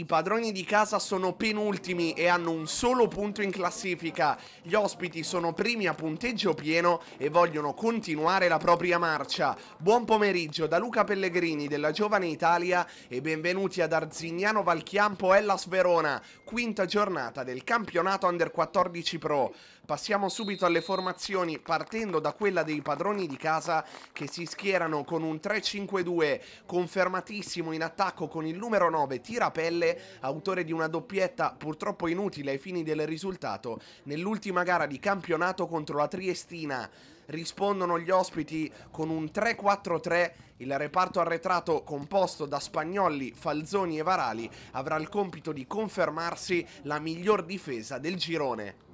I padroni di casa sono penultimi e hanno un solo punto in classifica. Gli ospiti sono primi a punteggio pieno e vogliono continuare la propria marcia. Buon pomeriggio da Luca Pellegrini della Giovane Italia e benvenuti ad Arzignano Valchiampo Ellas Verona, quinta giornata del campionato Under 14 Pro. Passiamo subito alle formazioni partendo da quella dei padroni di casa che si schierano con un 3-5-2 confermatissimo in attacco con il numero 9 Tirapelle Dembélé, autore di una doppietta purtroppo inutile ai fini del risultato nell'ultima gara di campionato contro la Triestina rispondono gli ospiti con un 3-4-3. Il reparto arretrato composto da Spagnoli, Falzoni e Varali avrà il compito di confermarsi la miglior difesa del girone.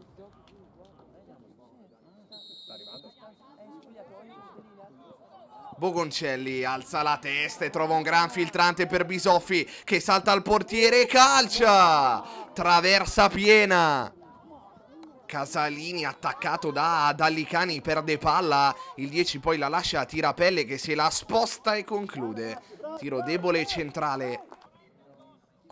Bogoncelli alza la testa e trova un gran filtrante per Bisoffi che salta al portiere e calcia. Traversa piena. Casalini attaccato da Dallicani perde palla, il 10 poi la lascia a Tirapelle che se la sposta e conclude. Tiro debole centrale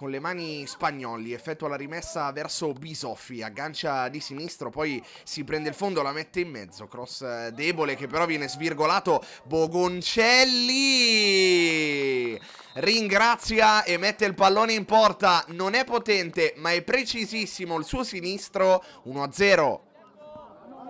con le mani spagnoli, effettua la rimessa verso Bisoffi, aggancia di sinistro, poi si prende il fondo, la mette in mezzo, cross eh, debole che però viene svirgolato, Bogoncelli ringrazia e mette il pallone in porta, non è potente ma è precisissimo il suo sinistro, 1-0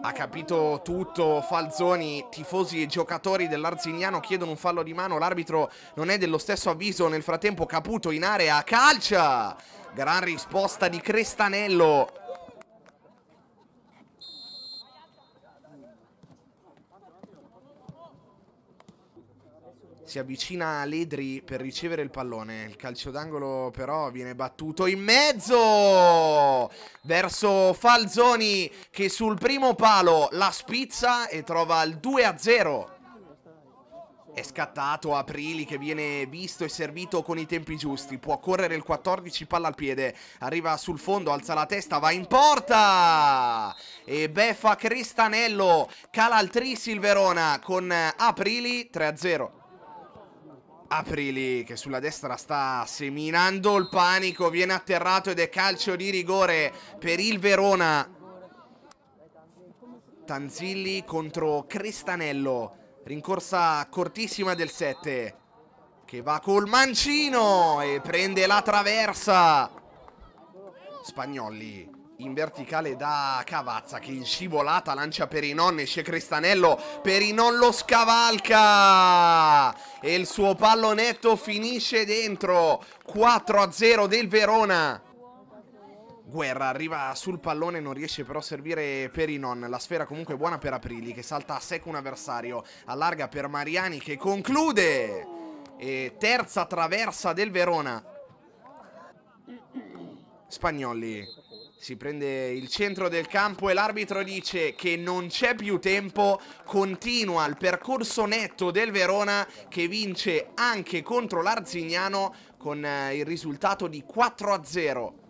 ha capito tutto Falzoni, tifosi e giocatori dell'Arzignano chiedono un fallo di mano, l'arbitro non è dello stesso avviso, nel frattempo Caputo in area, calcia! Gran risposta di Crestanello, Si avvicina a Ledri per ricevere il pallone. Il calcio d'angolo però viene battuto in mezzo verso Falzoni che sul primo palo la spizza e trova il 2-0. a È scattato Aprili che viene visto e servito con i tempi giusti. Può correre il 14, palla al piede. Arriva sul fondo, alza la testa, va in porta! E beffa Cristanello. Cala al Trisil Verona con Aprili 3-0. Aprili che sulla destra sta seminando il panico, viene atterrato ed è calcio di rigore per il Verona. Tanzilli contro Cristanello, rincorsa cortissima del 7 che va col mancino e prende la traversa. Spagnoli in verticale da Cavazza che in scivolata lancia per i non, esce Cristanello, per i non lo scavalca e il suo pallonetto finisce dentro. 4-0 del Verona. Guerra arriva sul pallone, non riesce però a servire per i non. La sfera comunque è buona per Aprili che salta a secco un avversario. Allarga per Mariani che conclude. E terza traversa del Verona. Spagnoli si prende il centro del campo e l'arbitro dice che non c'è più tempo, continua il percorso netto del Verona che vince anche contro l'Arzignano con eh, il risultato di 4 a 0.